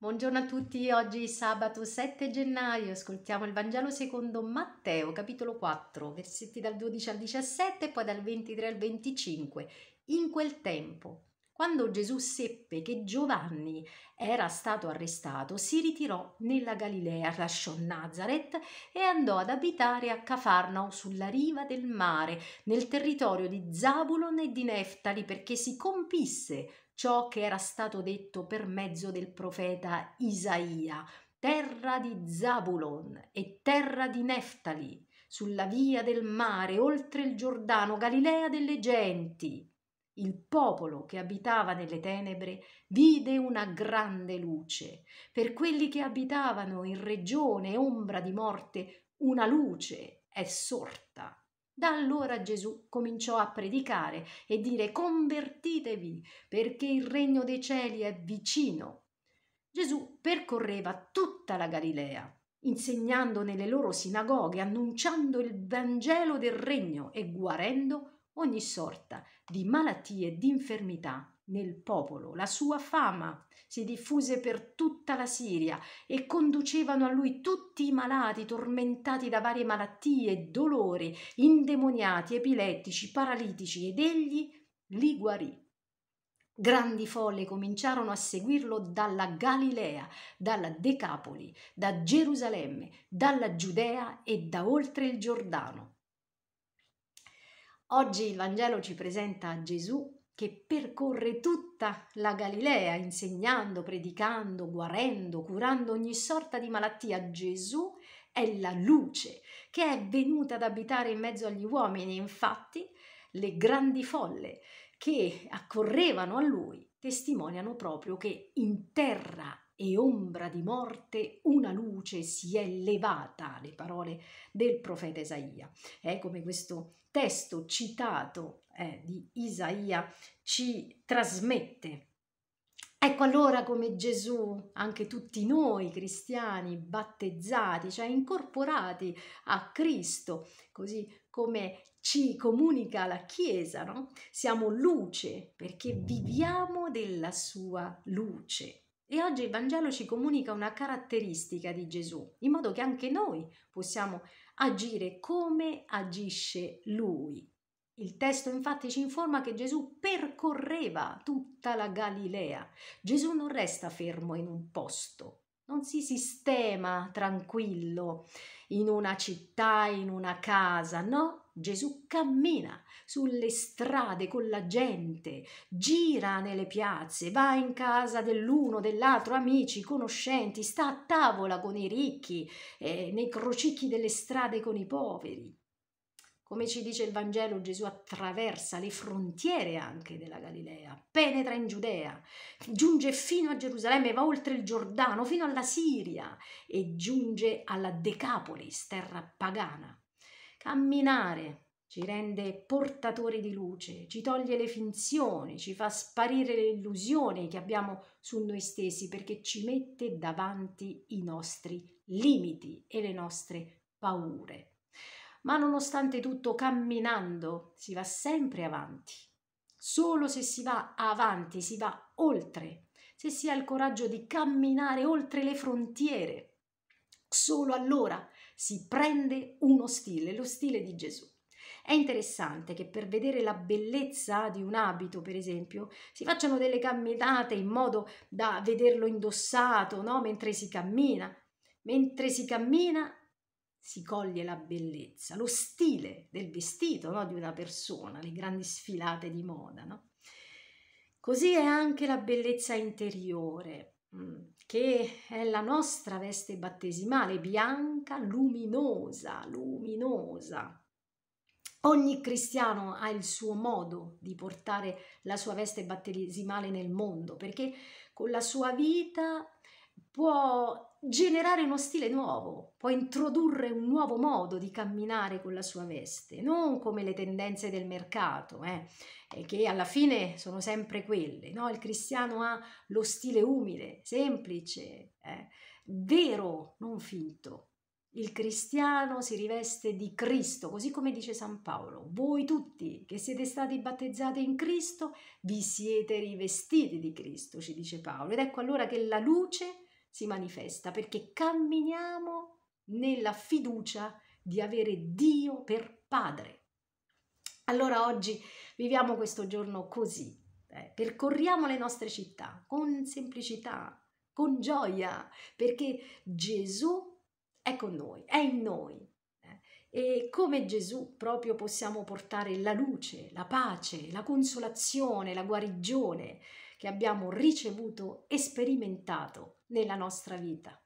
Buongiorno a tutti, oggi è sabato 7 gennaio, ascoltiamo il Vangelo secondo Matteo, capitolo 4, versetti dal 12 al 17 e poi dal 23 al 25. In quel tempo, quando Gesù seppe che Giovanni era stato arrestato, si ritirò nella Galilea, lasciò Nazareth e andò ad abitare a Cafarnao sulla riva del mare, nel territorio di Zabulon e di Neftali, perché si compisse ciò che era stato detto per mezzo del profeta Isaia, terra di Zabulon e terra di Neftali, sulla via del mare, oltre il Giordano, Galilea delle genti. Il popolo che abitava nelle tenebre vide una grande luce. Per quelli che abitavano in regione ombra di morte, una luce è sorta. Da allora Gesù cominciò a predicare e dire convertitevi perché il regno dei cieli è vicino. Gesù percorreva tutta la Galilea, insegnando nelle loro sinagoghe, annunciando il Vangelo del regno e guarendo ogni sorta di malattie e di infermità nel popolo. La sua fama si diffuse per tutta la Siria e conducevano a lui tutti i malati tormentati da varie malattie, dolori, indemoniati, epilettici, paralitici ed egli li guarì. Grandi folle cominciarono a seguirlo dalla Galilea, dalla Decapoli, da Gerusalemme, dalla Giudea e da oltre il Giordano. Oggi il Vangelo ci presenta Gesù che percorre tutta la Galilea insegnando, predicando, guarendo, curando ogni sorta di malattia. Gesù è la luce che è venuta ad abitare in mezzo agli uomini. Infatti, le grandi folle che accorrevano a lui testimoniano proprio che in terra e ombra di morte una luce si è levata, le parole del profeta Isaia. Eh, come questo testo citato eh, di Isaia ci trasmette. Ecco allora come Gesù, anche tutti noi cristiani battezzati, cioè incorporati a Cristo, così come ci comunica la Chiesa, no? siamo luce perché viviamo della sua luce. E oggi il Vangelo ci comunica una caratteristica di Gesù, in modo che anche noi possiamo agire come agisce Lui. Il testo infatti ci informa che Gesù percorreva tutta la Galilea. Gesù non resta fermo in un posto, non si sistema tranquillo in una città, in una casa, no? Gesù cammina sulle strade con la gente, gira nelle piazze, va in casa dell'uno, dell'altro, amici, conoscenti, sta a tavola con i ricchi, eh, nei crocicchi delle strade con i poveri. Come ci dice il Vangelo, Gesù attraversa le frontiere anche della Galilea, penetra in Giudea, giunge fino a Gerusalemme, va oltre il Giordano, fino alla Siria e giunge alla Decapolis, terra pagana. Camminare ci rende portatori di luce, ci toglie le finzioni, ci fa sparire le illusioni che abbiamo su noi stessi perché ci mette davanti i nostri limiti e le nostre paure. Ma nonostante tutto, camminando si va sempre avanti. Solo se si va avanti, si va oltre, se si ha il coraggio di camminare oltre le frontiere. Solo allora si prende uno stile, lo stile di Gesù. È interessante che per vedere la bellezza di un abito, per esempio, si facciano delle camminate in modo da vederlo indossato, no? mentre si cammina. Mentre si cammina si coglie la bellezza, lo stile del vestito no? di una persona, le grandi sfilate di moda. No? Così è anche la bellezza interiore. Mm. che è la nostra veste battesimale, bianca, luminosa, luminosa. Ogni cristiano ha il suo modo di portare la sua veste battesimale nel mondo, perché con la sua vita può generare uno stile nuovo, può introdurre un nuovo modo di camminare con la sua veste, non come le tendenze del mercato, eh, che alla fine sono sempre quelle. No? Il cristiano ha lo stile umile, semplice, eh, vero, non finto. Il cristiano si riveste di Cristo, così come dice San Paolo. Voi tutti che siete stati battezzati in Cristo, vi siete rivestiti di Cristo, ci dice Paolo. Ed ecco allora che la luce si manifesta, perché camminiamo nella fiducia di avere Dio per Padre. Allora oggi viviamo questo giorno così, eh, percorriamo le nostre città con semplicità, con gioia, perché Gesù è con noi, è in noi. Eh. e come Gesù proprio possiamo portare la luce, la pace, la consolazione, la guarigione che abbiamo ricevuto e sperimentato nella nostra vita.